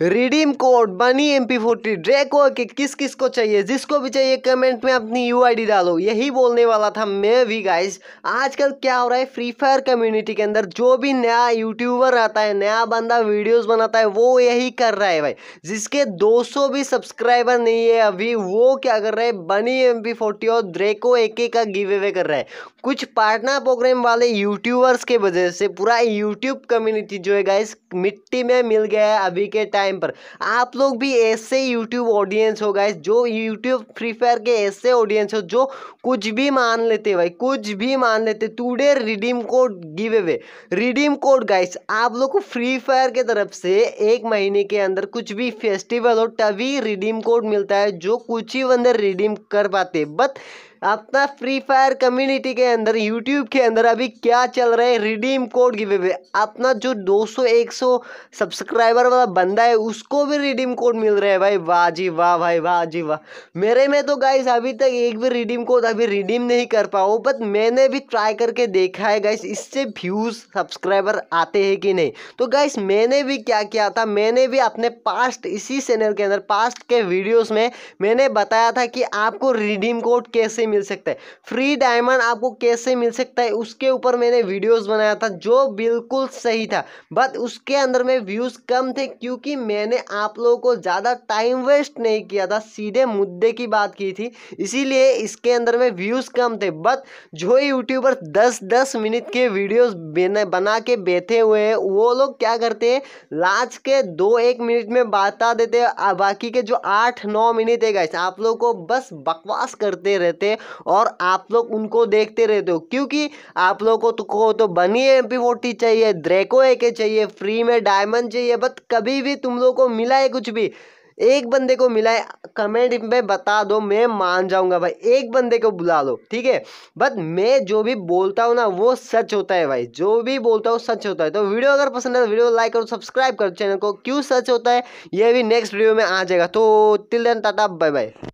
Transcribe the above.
redeem code bunny M P forty Draco के किस किस को चाहिए जिसको भी चाहिए कमेंट में अपनी यू आई डी डालो यही बोलने वाला था मैं भी गाइस आजकल क्या हो रहा है फ्री फायर कम्युनिटी के अंदर जो भी नया यूट्यूबर आता है नया बंदा वीडियोस बनाता है वो यही कर रहा है भाई जिसके 200 भी सब्सक्राइबर नहीं है अभी वो क्या कर रहा है बनी एम पी फोर्टी और ड्रेको एके का गिव अवे कर रहा है कुछ पार्टनर प्रोग्राम वाले यूट्यूबर्स के वजह से पूरा यूट्यूब कम्युनिटी जो है गाइस मिट्टी में मिल गया है अभी के टाइम टाइम पर आप लोग भी ऐसे यूट्यूब ऑडियंस हो गए जो यूट्यूब फ्री फायर के ऐसे ऑडियंस हो जो कुछ भी मान लेते भाई कुछ भी मान लेते today redeem code give away redeem code guys आप लोग को फ्री फायर के तरफ से एक महीने के अंदर कुछ भी फेस्टिवल हो तभी रिडीम कोड मिलता है जो कुछ ही बंदे रिडीम कर पाते बट अपना फ्री फायर कम्युनिटी के अंदर यूट्यूब के अंदर अभी क्या चल रहा है रिडीम कोड गिवे पे अपना जो 200 100 सब्सक्राइबर वाला बंदा है उसको भी रिडीम कोड मिल रहा है भाई वाह जी वाह भाई वाह जी वाह मेरे में तो गाइस अभी तक एक भी रिडीम कोड अभी रिडीम नहीं कर पाऊँ बट मैंने भी ट्राई करके देखा है गाइस इससे व्यूज़ सब्सक्राइबर आते हैं कि नहीं तो गाइस मैंने भी क्या किया था मैंने भी अपने पास्ट इसी चैनल के अंदर पास्ट के वीडियोज में मैंने बताया था कि आपको रिडीम कोड कैसे मिल सकता है फ्री डायमंड आपको कैसे मिल सकता है उसके ऊपर मैंने वीडियोस बनाया था जो बिल्कुल सही था बट उसके अंदर में व्यूज़ कम थे क्योंकि मैंने आप लोगों को ज़्यादा टाइम वेस्ट नहीं किया था सीधे मुद्दे की बात की थी इसीलिए इसके अंदर में व्यूज़ कम थे बट जो यूट्यूबर दस दस मिनट के वीडियोज़ बना के बैठे हुए हैं वो लोग क्या करते हैं लास्ट के दो एक मिनट में बता देते हैं बाकी के जो आठ नौ मिनट है गाइस आप लोग को बस बकवास करते रहते और आप लोग उनको देखते रहते हो क्योंकि आप लोगों को तो, तो बनी एम पी चाहिए ड्रेको एक चाहिए फ्री में डायमंड चाहिए बट कभी भी तुम लोग को मिला है कुछ भी एक बंदे को मिला है कमेंट में बता दो मैं मान जाऊंगा भाई एक बंदे को बुला लो ठीक है बट मैं जो भी बोलता हूँ ना वो सच होता है भाई जो भी बोलता हूँ सच होता है तो वीडियो अगर पसंद है तो वीडियो लाइक करो सब्सक्राइब करो चैनल को क्यों सच होता है ये भी नेक्स्ट वीडियो में आ जाएगा तो तिल देन टाटा बाय बाय